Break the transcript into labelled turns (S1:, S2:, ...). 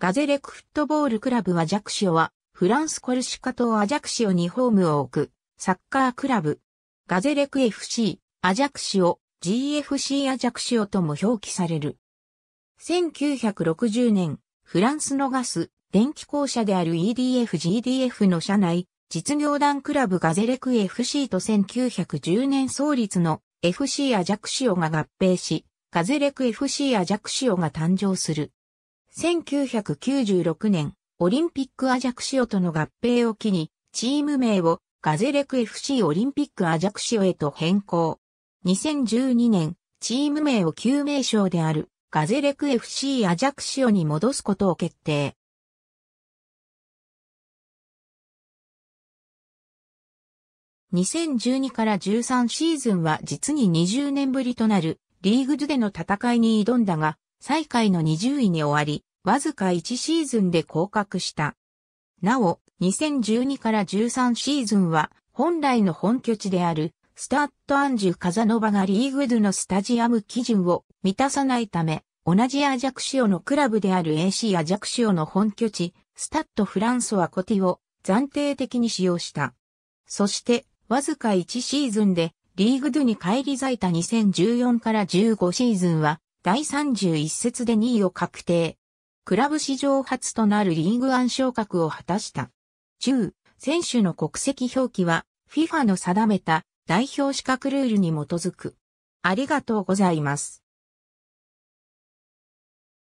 S1: ガゼレクフットボールクラブはジャクシオは、フランスコルシカ島アジャクシオにホームを置く、サッカークラブ。ガゼレク FC、アジャクシオ、GFC アジャクシオとも表記される。1960年、フランスのガス、電気公社である EDF-GDF の社内、実業団クラブガゼレク FC と1910年創立の FC アジャクシオが合併し、ガゼレク FC アジャクシオが誕生する。1996年、オリンピックアジャクシオとの合併を機に、チーム名をガゼレク FC オリンピックアジャクシオへと変更。2012年、チーム名を旧名称であるガゼレク FC アジャクシオ
S2: に
S3: 戻すことを決定。
S1: 2012から13シーズンは実に20年ぶりとなるリーグズでの戦いに挑んだが、最下位の20位に終わり、わずか1シーズンで降格した。なお、2012から13シーズンは、本来の本拠地である、スタッドアンジュ・カザノバがリーグドのスタジアム基準を満たさないため、同じアジャクシオのクラブである AC アジャクシオの本拠地、スタッド・フランソワ・コティを暫定的に使用した。そして、わずか1シーズンで、リーグドに返り咲いた2014から15シーズンは、第31節で2位を確定。クラブ史上初となるリーグ暗昇格を果たした。中、選手の国籍表記は FIFA の定めた代表資格ルールに基づく。
S2: ありがとうございます。